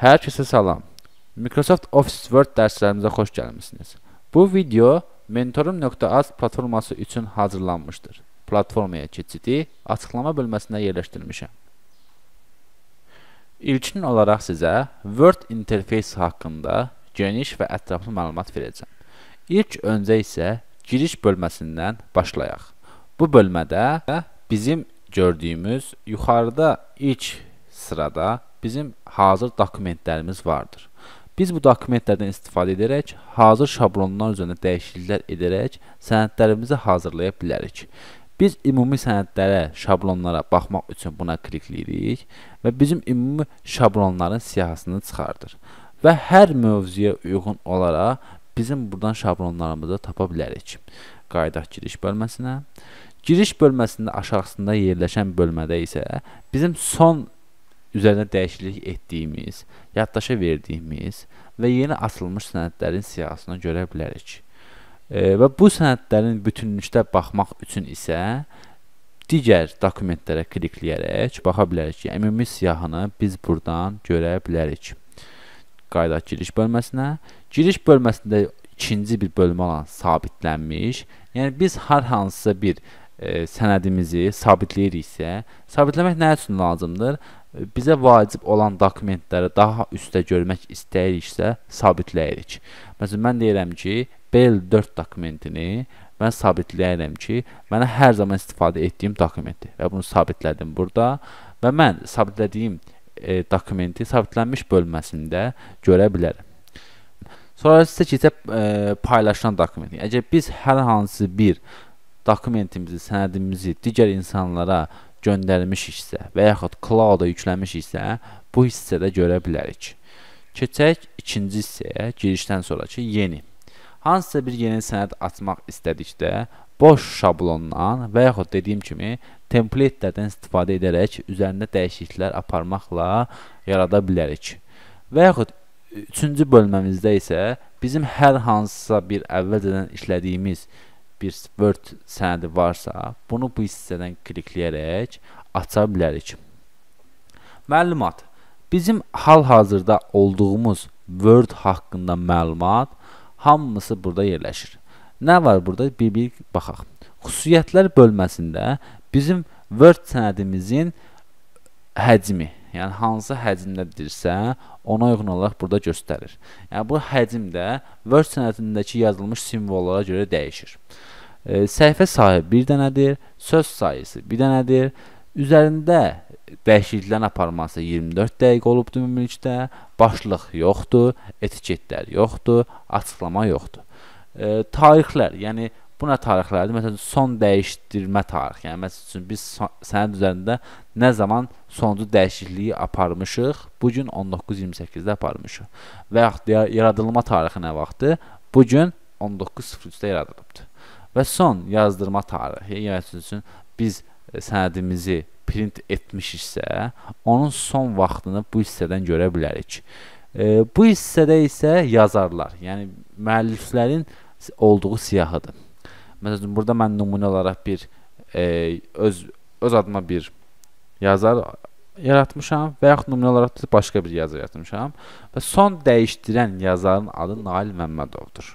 Hər kəsə salam. Microsoft Office Word dərslərimizə xoş gəlmisiniz. Bu video mentorum.az platforması üçün hazırlanmışdır. Platformaya keçidi açıqlama bölməsində yerləşdirmişəm. İlkin olaraq sizə Word interfeysi haqqında geniş və ətraflı məlumat verəcəm. İlk öncə isə giriş bölməsindən başlayaq. Bu bölmədə bizim gördüyümüz yuxarıda ilk sırada bizim hazır dokumentlərimiz vardır. Biz bu dokumentlərdən istifadə edərək, hazır şablonlar üzərində dəyişikliklər edərək sənədlərimizi hazırlaya bilərik. Biz ümumi sənədlərə, şablonlara baxmaq üçün buna klikləyirik və bizim ümumi şablonların siyahısını çıxardır. Və hər mövzuya uyğun olaraq bizim buradan şablonlarımızı tapa bilərik. Qayıdaq giriş bölməsinə. Giriş bölməsində aşağısında yerləşən bölmədə isə bizim son üzərinə dəyişiklik etdiyimiz, yaddaşa verdiyimiz və yeni açılmış sənədlərin siyahısını görə bilərik. E, və bu sənədlərin bütünlükdə baxmaq üçün isə digər dokumentlərə klikləyərək baxa bilərik ki, ümumi siyahını biz burdan görə bilərik. Qayda giriş bölməsinə. Giriş bölməsində ikinci bir bölmə olan sabitlənmiş. Yəni biz hər hansısa bir e, sənədimizi sabitləyiriksə, sabitləmək nə üçün lazımdır? bizə vacib olan dokumentləri daha üstə görmək istəyiriksə, sabitləyirik. Məsələn, mən deyirəm ki, BEL 4 dokumentini mən sabitləyirəm ki, mənə hər zaman istifadə etdiyim dokumenti və bunu sabitlədim burada və mən sabitlədiyim e, dokumenti sabitlənmiş bölməsində görə bilərəm. Sonra isə keçə e, paylaşılan dokument. Əgər biz hər hansı bir dokumentimizi, sənədimizi digər insanlara göndərmişiksə və yaxud cloud-a yüklənmişiksə, bu hissədə görə bilərik. Keçək ikinci hissəyə, girişdən sonrakı yeni. Hansısa bir yeni sənəd açmaq istədikdə boş şablondan və yaxud dediyim kimi templatelərdən istifadə edərək üzərində dəyişikliklər aparmaqla yarada bilərik. Və yaxud üçüncü bölməmizdə isə bizim hər hansısa bir əvvəlcədən işlədiyimiz bir Word sənədi varsa, bunu bu hissədən klikləyərək aça bilərik. Məlumat. Bizim hal-hazırda olduğumuz Word haqqında məlumat hamısı burada yerləşir. Nə var burada? Bir-bir baxaq. Xüsusiyyətlər bölməsində bizim Word sənədimizin həcmi yəni hansı həcmdədirsə, ona uyğun olaraq burada göstərir. Yəni bu həcm də Word sənədindəki yazılmış simvollara görə dəyişir. E, səhifə sayı bir dənədir, söz sayısı bir dənədir. Üzərində dəyişikliklərin aparması 24 dəqiqə olubdur ümumilikdə. Başlıq yoxdur, etiketlər yoxdur, açıqlama yoxdur. E, tarixlər, yəni Bu nə tarixlərdir? Məsələn, son dəyişdirmə tarixi. Yəni məsəl üçün biz sənəd üzərində nə zaman sonuncu dəyişikliyi aparmışıq? Bu gün 19:28-də aparmışıq. Və yaxud ya, yaradılma tarixi nə vaxtdır? Bu gün 19:03-də yaradılıbdır. Və son yazdırma tarixi, yəni üçün biz e, sənədimizi print etmişiksə, onun son vaxtını bu hissədən görə bilərik. E, bu hissədə isə yazarlar, yəni müəlliflərin olduğu siyahıdır. Məsələn, burada mən nümunə olaraq bir e, öz öz adıma bir yazar yaratmışam və yaxud nümunə olaraq da başqa bir yazar yaratmışam və son dəyişdirən yazarın adı Nail Məmmədovdur.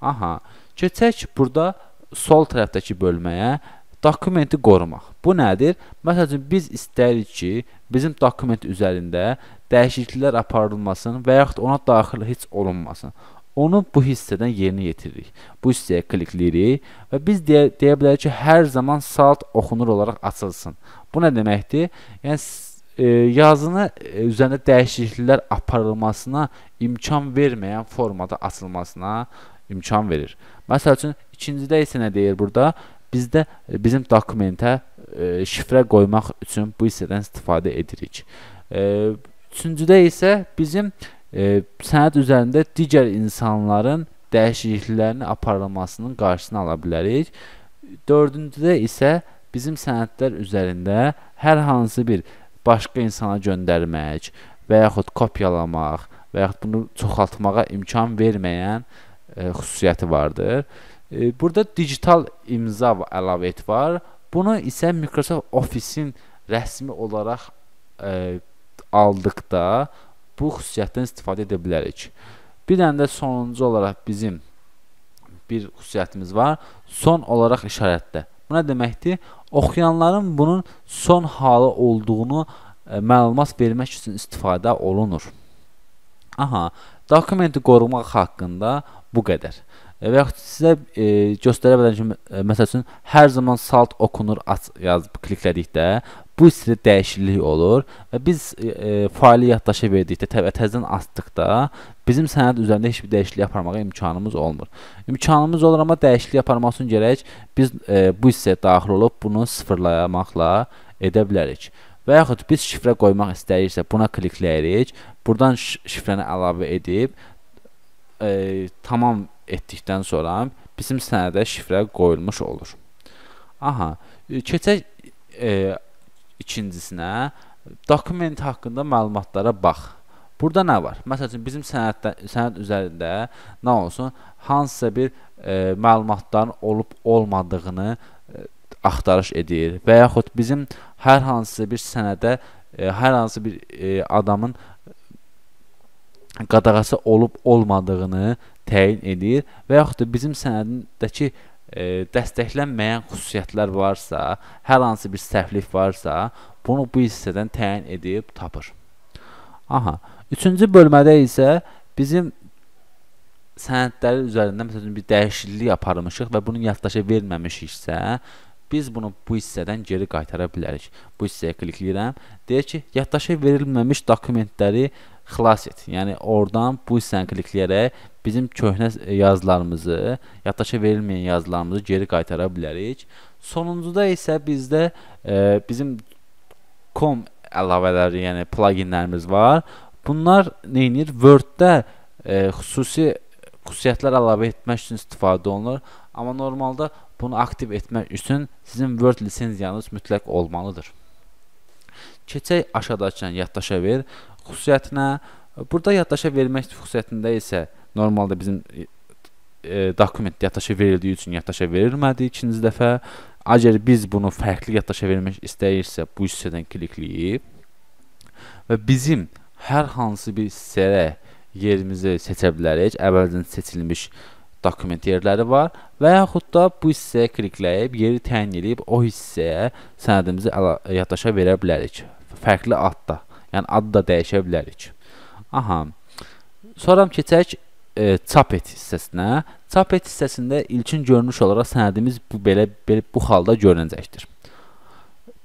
Aha, keçək burada sol tərəfdəki bölməyə dokumenti qorumaq. Bu nədir? Məsələn, biz istəyirik ki, bizim dokument üzərində dəyişikliklər aparılmasın və yaxud ona daxil heç olunmasın onu bu hissədən yerinə yetiririk. Bu hissəyə klikləyirik və biz deyə, deyə bilərik ki, hər zaman salt oxunur olaraq açılsın. Bu nə deməkdir? Yəni e, yazını e, üzərində dəyişikliklər aparılmasına imkan verməyən formada açılmasına imkan verir. Məsəl üçün ikincidə isə nə deyir burada? Bizdə e, bizim dokumentə e, şifrə qoymaq üçün bu hissədən istifadə edirik. E, üçüncüdə isə bizim e, e, sənəd üzərində digər insanların dəyişikliklərini aparılmasının qarşısını ala bilərik. Dördüncüdə isə bizim sənədlər üzərində hər hansı bir başqa insana göndərmək və yaxud kopyalamaq və yaxud bunu çoxaltmağa imkan verməyən e, xüsusiyyəti vardır. E, burada digital imza əlavət var. Bunu isə Microsoft Office-in rəsmi olaraq e, aldıqda bu xüsusiyyətdən istifadə edə bilərik. Bir dənə də sonuncu olaraq bizim bir xüsusiyyətimiz var. Son olaraq işarətdə. Bu nə deməkdir? Oxuyanların bunun son halı olduğunu ə, e, məlumat vermək üçün istifadə olunur. Aha, dokumenti qorumaq haqqında bu qədər. E, və yaxud sizə e, göstərə bilərəm ki, e, məsəl üçün hər zaman salt okunur aç yazıb kliklədikdə Bu istili dəyişiklik olur və biz e, e faili yaddaşa verdikdə, təbə təzədən asdıqda bizim sənəd üzərində heç bir dəyişiklik aparmağa imkanımız olmur. İmkanımız olur, amma dəyişiklik aparmaq üçün gərək biz e, bu hissəyə daxil olub bunu sıfırlamaqla edə bilərik. Və yaxud biz şifrə qoymaq istəyirsə, buna klikləyirik. Burdan şifrəni əlavə edib e, tamam etdikdən sonra bizim sənədə şifrə qoyulmuş olur. Aha, e, keçək e, İkincisinə dokument haqqında məlumatlara bax. Burada nə var? Məsəl üçün bizim sənəddə sənəd üzərində nə olsun? Hansısa bir e, məlumatların olub-olmadığını e, axtarış edir və yaxud bizim hər hansı bir sənədə e, hər hansı bir e, adamın qadağası olub-olmadığını təyin edir və yaxud da bizim sənədindəki e, dəstəklənməyən xüsusiyyətlər varsa, hər hansı bir səhvlik varsa, bunu bu hissədən təyin edib tapır. Aha, 3-cü bölmədə isə bizim sənədləri üzərində məsələn bir dəyişiklik aparmışıq və bunu yaddaşa verməmişiksə, biz bunu bu hissədən geri qaytara bilərik. Bu hissəyə klikləyirəm. Deyir ki, yaddaşa verilməmiş dokumentləri e, xilas et. Yəni oradan bu hissəni klikləyərək bizim köhnə yazılarımızı, yaddaşa verilməyən yazılarımızı geri qaytara bilərik. Sonuncuda isə bizdə e, bizim com əlavələri, yəni pluginlərimiz var. Bunlar nə edir? Word-də e, xüsusi xüsusiyyətlər əlavə etmək üçün istifadə olunur, amma normalda bunu aktiv etmək üçün sizin Word lisenziyanız mütləq olmalıdır. Keçək aşağıdakı yaddaşa ver xüsusiyyətinə, burada yaddaşa vermək xüsusiyyətində isə normalda bizim e, e, dokument yaddaşa verildiyi üçün yaddaşa verilmədi ikinci dəfə. Əgər biz bunu fərqli yaddaşa vermək istəyirsə, bu hissədən klikləyib və bizim hər hansı bir hissəyə yerimizi seçə bilərik. Əvvəldən seçilmiş dokument yerləri var və yaxud da bu hissəyə klikləyib yeri təyin edib o hissəyə sənədimizi yaddaşa verə bilərik. Fərqli adda. Yəni adı da dəyişə bilərik. Aha. Sonra keçək e, çap et hissəsinə. Çap et hissəsində ilkin görünüş olaraq sənədimiz bu belə, belə bu halda görünəcəkdir.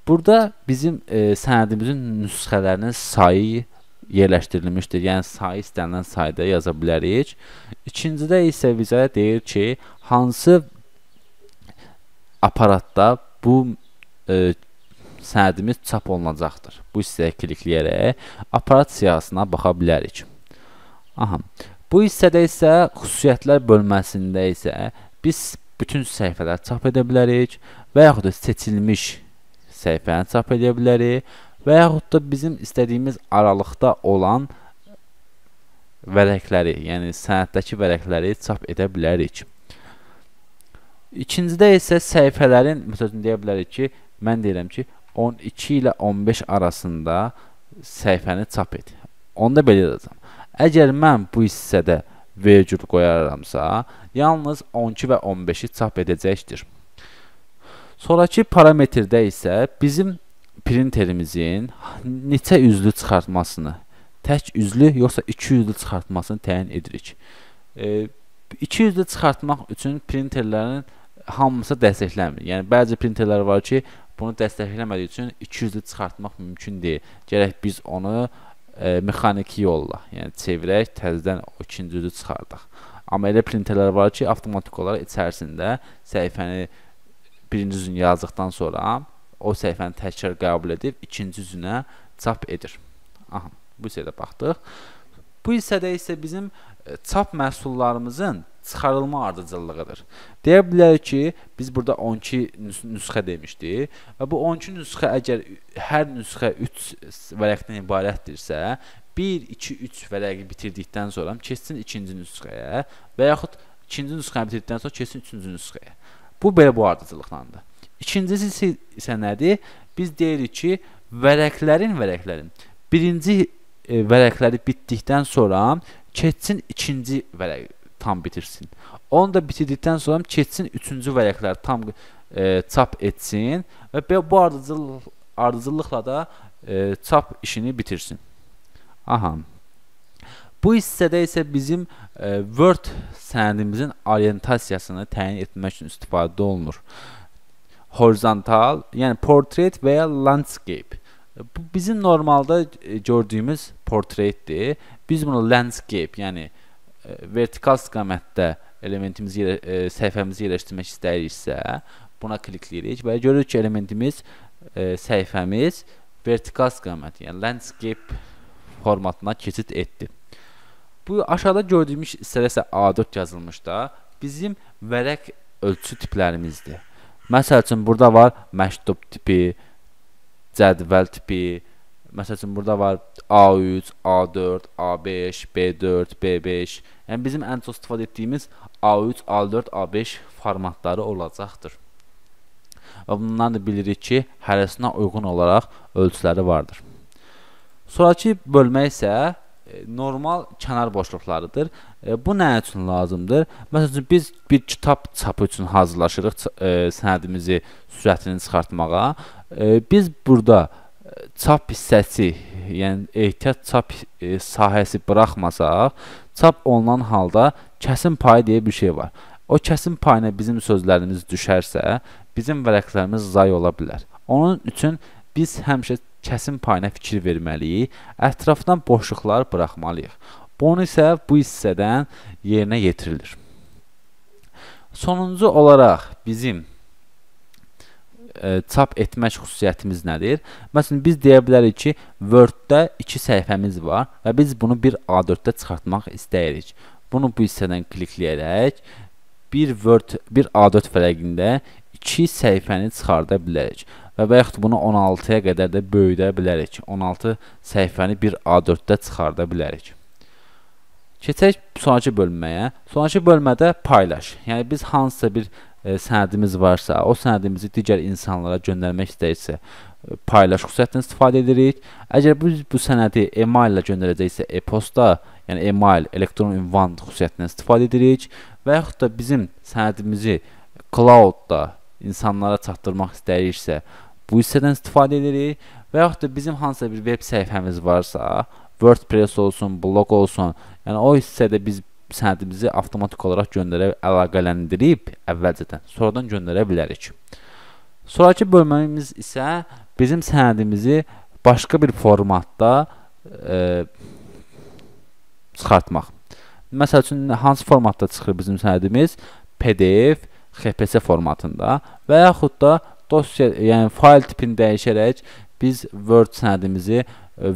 Burada bizim e, sənədimizin nüsxələrinin sayı yerləşdirilmişdir. Yəni sayı istənilən sayda yaza bilərik. İkincidə isə bizə deyir ki, hansı aparatda bu e, sənədimiz çap olunacaqdır. Bu hissəyə klikləyərək aparat siyahısına baxa bilərik. Aha. Bu hissədə isə xüsusiyyətlər bölməsində isə biz bütün səhifələri çap edə bilərik və yaxud da seçilmiş səhifəni çap edə bilərik və yaxud da bizim istədiyimiz aralıqda olan vərəqləri, yəni sənəddəki vərəqləri çap edə bilərik. İkincidə isə səhifələrin, məsələn deyə bilərik ki, mən deyirəm ki, 12 ilə 15 arasında səhifəni çap et. Onda belə edəcəm. Əgər mən bu hissədə vergül qoyaramsa, yalnız 12 və 15-i çap edəcəkdir. Sonrakı parametrdə isə bizim printerimizin neçə üzlü çıxartmasını, tək üzlü yoxsa 2 üzlü çıxartmasını təyin edirik. E, 2 üzlü çıxartmaq üçün printerlərin hamısı dəstəkləmir. Yəni bəzi printerlər var ki, bunu dəstəkləmədiyi üçün 200-lü çıxartmaq mümkün deyil. Gərək biz onu e, mexaniki yolla, yəni çevirək, təzədən 200-lü çıxardaq. Amma elə printerlər var ki, avtomatik olaraq içərisində səhifəni birinci üzünü yazdıqdan sonra o səhifəni təkrar qəbul edib ikinci üzünə çap edir. Aha, bu hissədə baxdıq. Bu hissədə isə bizim e, çap məhsullarımızın çıxarılma ardıcıllığıdır. Deyə bilərik ki, biz burada 12 nüsxə demişdik və bu 12 nüsxə əgər hər nüsxə 3 vərəqdən ibarətdirsə, 1 2 3 vərəqi bitirdikdən sonra keçsin ikinci nüsxəyə və yaxud ikinci nüsxəni bitirdikdən sonra keçsin üçüncü nüsxəyə. Bu belə bu ardıcıllıqlandı. İkincisi isə nədir? Biz deyirik ki, vərəqlərin vərəqlərin birinci e, vərəqləri bitdikdən sonra keçsin ikinci vərəq tam bitirsin. Onu da bitirdikdən sonra keçsin 3-cü vərəqlər tam e, çap etsin və bu ardıcıl, ardıcıllıqla da e, çap işini bitirsin. Aha. Bu hissədə isə bizim e, Word sənədimizin orientasiyasını təyin etmək üçün istifadə olunur. Horizontal, yəni portrait və ya landscape. Bu bizim normalda e, gördüyümüz portreitdir. Biz bunu landscape, yəni e, vertikal istiqamətdə elementimizi yerə, e, səhifəmizi yerləşdirmək istəyiriksə, buna klikləyirik və görürük ki, elementimiz e, səhifəmiz vertikal istiqamət, yəni landscape formatına keçid etdi. Bu aşağıda gördüyümüz hissədə isə A4 yazılmışda bizim vərəq ölçü tiplərimizdir. Məsəl üçün burada var məktub tipi, cədvəl tipi, Məsəl üçün burada var A3, A4, A5, B4, B5. Yəni bizim ən çox istifadə etdiyimiz A3, A4, A5 formatları olacaqdır. Və bundan da bilirik ki, hərəsinə uyğun olaraq ölçüləri vardır. Sonrakı bölmə isə e, normal kənar boşluqlarıdır. E, bu nə üçün lazımdır? Məsələn, biz bir kitab çapı üçün hazırlaşırıq e, sənədimizi sürətini çıxartmağa. Biz burada çap hissəsi, yəni ehtiyat çap e, sahəsi buraxmasaq, çap olunan halda kəsim payı deyə bir şey var. O kəsim payına bizim sözlərimiz düşərsə, bizim vərəqlərimiz zay ola bilər. Onun üçün biz həmişə kəsim payına fikir verməliyik, ətrafdan boşluqlar buraxmalıyıq. Bunu isə bu hissədən yerinə yetirilir. Sonuncu olaraq bizim ə, e, çap etmək xüsusiyyətimiz nədir? Məsələn, biz deyə bilərik ki, Word-də 2 səhifəmiz var və biz bunu bir A4-də çıxartmaq istəyirik. Bunu bu hissədən klikləyərək bir Word, bir A4 fərəqində 2 səhifəni çıxarda bilərik və bayaq bunu 16-ya qədər də böyüdə bilərik. 16 səhifəni bir A4-də çıxarda bilərik. Keçək sonrakı bölməyə. Sonrakı bölmədə paylaş. Yəni biz hansısa bir e, sənədimiz varsa, o sənədimizi digər insanlara göndərmək istəyirsə, e, paylaş xüsusiyyətindən istifadə edirik. Əgər biz bu sənədi e-mail ilə göndərəcəksə, e-posta, yəni e-mail elektron ünvan xüsusiyyətindən istifadə edirik və yaxud da bizim sənədimizi cloud-da insanlara çatdırmaq istəyirsə, bu hissədən istifadə edirik və yaxud da bizim hansısa bir veb səhifəmiz varsa, WordPress olsun, blog olsun, yəni o hissədə biz sənədimizi avtomatik olaraq göndərə əlaqələndirib əvvəlcədən, sonradan göndərə bilərik. Sonrakı bölməmiz isə bizim sənədimizi başqa bir formatda ə, e, çıxartmaq. Məsəl üçün hansı formatda çıxır bizim sənədimiz? PDF, XPS formatında və yaxud da dosya, yəni fayl tipini dəyişərək biz Word sənədimizi e,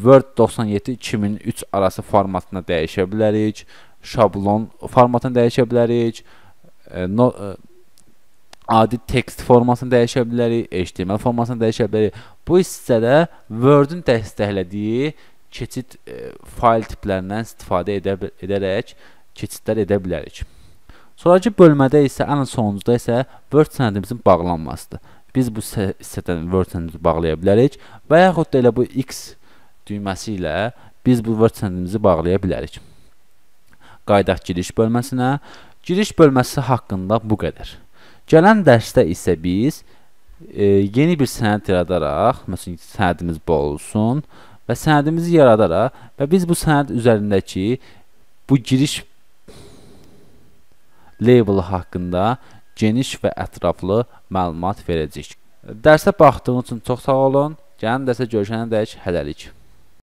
Word 97 2003 arası formatına dəyişə bilərik şablon formatını dəyişə bilərik, ə, e, no, ə, e, adi tekst formasını dəyişə bilərik, HTML formasını dəyişə bilərik. Bu hissədə Word-ün dəstəklədiyi keçid ə, e, fail tiplərindən istifadə edə, edərək keçidlər edə bilərik. Sonrakı bölmədə isə ən sonuncuda isə Word sənədimizin bağlanmasıdır. Biz bu hissədən Word sənədimizi bağlaya bilərik və yaxud da elə bu X düyməsi ilə biz bu Word sənədimizi bağlaya bilərik. Qaydaq giriş bölməsinə. Giriş bölməsi haqqında bu qədər. Gələn dərsdə isə biz e, yeni bir sənəd yaradaraq, məsələn, sənədimiz bu olsun və sənədimizi yaradaraq və biz bu sənəd üzərindəki bu giriş label haqqında geniş və ətraflı məlumat verəcəyik. Dərsə baxdığınız üçün çox sağ olun. Gələn dərsə görüşənədək hələlik.